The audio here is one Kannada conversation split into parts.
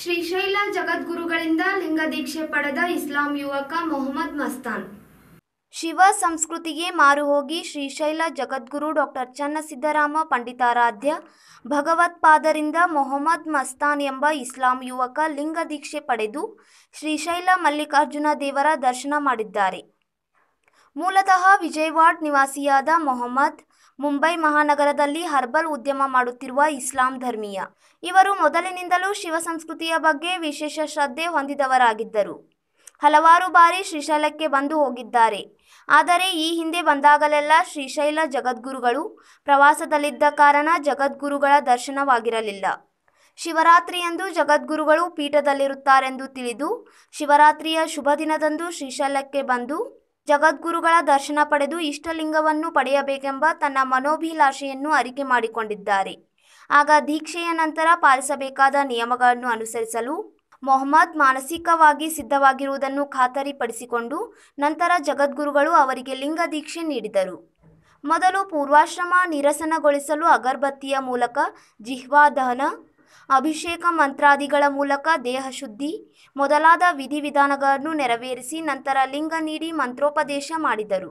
ಶ್ರೀಶೈಲ ಜಗದ್ಗುರುಗಳಿಂದ ಲಿಂಗ ದೀಕ್ಷೆ ಪಡೆದ ಇಸ್ಲಾಂ ಯುವಕ ಮೊಹಮ್ಮದ್ ಮಸ್ತಾನ್ ಶಿವ ಸಂಸ್ಕೃತಿಗೆ ಮಾರುಹೋಗಿ ಶ್ರೀಶೈಲ ಜಗದ್ಗುರು ಡಾಕ್ಟರ್ ಚನ್ನಸಿದ್ದರಾಮ ಪಂಡಿತಾರಾಧ್ಯ ಭಗವತ್ಪಾದರಿಂದ ಮೊಹಮ್ಮದ್ ಮಸ್ತಾನ್ ಎಂಬ ಇಸ್ಲಾಂ ಯುವಕ ಲಿಂಗ ದೀಕ್ಷೆ ಪಡೆದು ಶ್ರೀಶೈಲ ಮಲ್ಲಿಕಾರ್ಜುನ ದೇವರ ದರ್ಶನ ಮಾಡಿದ್ದಾರೆ ಮೂಲತಃ ವಿಜಯವಾಡ ನಿವಾಸಿಯಾದ ಮೊಹಮ್ಮದ್ ಮುಂಬೈ ಮಹಾನಗರದಲ್ಲಿ ಹರ್ಬಲ್ ಉದ್ಯಮ ಮಾಡುತ್ತಿರುವ ಇಸ್ಲಾಂ ಧರ್ಮೀಯ ಇವರು ಮೊದಲಿನಿಂದಲೂ ಶಿವ ಸಂಸ್ಕೃತಿಯ ಬಗ್ಗೆ ವಿಶೇಷ ಶ್ರದ್ಧೆ ಹೊಂದಿದವರಾಗಿದ್ದರು ಹಲವಾರು ಬಾರಿ ಶ್ರೀಶೈಲಕ್ಕೆ ಬಂದು ಹೋಗಿದ್ದಾರೆ ಆದರೆ ಈ ಹಿಂದೆ ಬಂದಾಗಲೆಲ್ಲ ಶ್ರೀಶೈಲ ಜಗದ್ಗುರುಗಳು ಪ್ರವಾಸದಲ್ಲಿದ್ದ ಕಾರಣ ಜಗದ್ಗುರುಗಳ ದರ್ಶನವಾಗಿರಲಿಲ್ಲ ಶಿವರಾತ್ರಿಯಂದು ಜಗದ್ಗುರುಗಳು ಪೀಠದಲ್ಲಿರುತ್ತಾರೆಂದು ತಿಳಿದು ಶಿವರಾತ್ರಿಯ ಶುಭ ದಿನದಂದು ಶ್ರೀಶೈಲಕ್ಕೆ ಬಂದು ಜಗದ್ಗುರುಗಳ ದರ್ಶನ ಪಡೆದು ಇಷ್ಟಲಿಂಗವನ್ನು ಪಡೆಯಬೇಕೆಂಬ ತನ್ನ ಮನೋಭಿಲಾಷೆಯನ್ನು ಅರಿಕೆ ಮಾಡಿಕೊಂಡಿದ್ದಾರೆ ಆಗ ದೀಕ್ಷೆಯ ನಂತರ ಪಾಲಿಸಬೇಕಾದ ನಿಯಮಗಳನ್ನು ಅನುಸರಿಸಲು ಮೊಹಮ್ಮದ್ ಮಾನಸಿಕವಾಗಿ ಸಿದ್ಧವಾಗಿರುವುದನ್ನು ಖಾತರಿಪಡಿಸಿಕೊಂಡು ನಂತರ ಜಗದ್ಗುರುಗಳು ಅವರಿಗೆ ಲಿಂಗ ದೀಕ್ಷೆ ನೀಡಿದರು ಮೊದಲು ಪೂರ್ವಾಶ್ರಮ ನಿರಸನಗೊಳಿಸಲು ಅಗರಬತ್ತಿಯ ಮೂಲಕ ಜಿಹ್ವಾ ದಹನ ಅಭಿಷೇಕ ಮಂತ್ರಾದಿಗಳ ಮೂಲಕ ದೇಹ ಶುದ್ಧಿ ಮೊದಲಾದ ವಿಧಿವಿಧಾನಗಳನ್ನು ನೆರವೇರಿಸಿ ನಂತರ ಲಿಂಗ ನೀಡಿ ಮಂತ್ರೋಪದೇಶ ಮಾಡಿದರು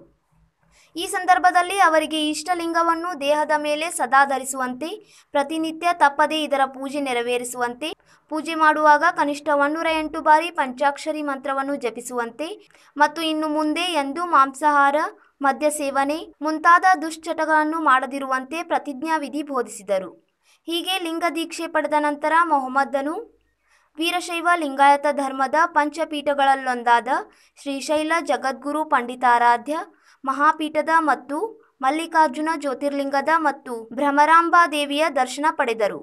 ಈ ಸಂದರ್ಭದಲ್ಲಿ ಅವರಿಗೆ ಇಷ್ಟಲಿಂಗವನ್ನು ದೇಹದ ಮೇಲೆ ಸದಾ ಧರಿಸುವಂತೆ ಪ್ರತಿನಿತ್ಯ ತಪ್ಪದೇ ಇದರ ಪೂಜೆ ನೆರವೇರಿಸುವಂತೆ ಪೂಜೆ ಮಾಡುವಾಗ ಕನಿಷ್ಠ ಒಂದೂರ ಎಂಟು ಬಾರಿ ಪಂಚಾಕ್ಷರಿ ಮಂತ್ರವನ್ನು ಜಪಿಸುವಂತೆ ಮತ್ತು ಇನ್ನು ಮುಂದೆ ಎಂದು ಮಾಂಸಾಹಾರ ಮದ್ಯ ಸೇವನೆ ಮುಂತಾದ ದುಶ್ಚಟಗಳನ್ನು ಮಾಡದಿರುವಂತೆ ಪ್ರತಿಜ್ಞಾವಿಧಿ ಬೋಧಿಸಿದರು ಹೀಗೆ ಲಿಂಗ ದೀಕ್ಷೆ ಪಡೆದ ನಂತರ ಮೊಹಮ್ಮದನು ವೀರಶೈವ ಲಿಂಗಾಯತ ಧರ್ಮದ ಪಂಚಪೀಠಗಳಲ್ಲೊಂದಾದ ಶ್ರೀಶೈಲ ಜಗದ್ಗುರು ಪಂಡಿತಾರಾಧ್ಯ ಮಹಾಪೀಠದ ಮತ್ತು ಮಲ್ಲಿಕಾರ್ಜುನ ಜ್ಯೋತಿರ್ಲಿಂಗದ ಮತ್ತು ಭ್ರಮರಾಂಬಾದೇವಿಯ ದರ್ಶನ ಪಡೆದರು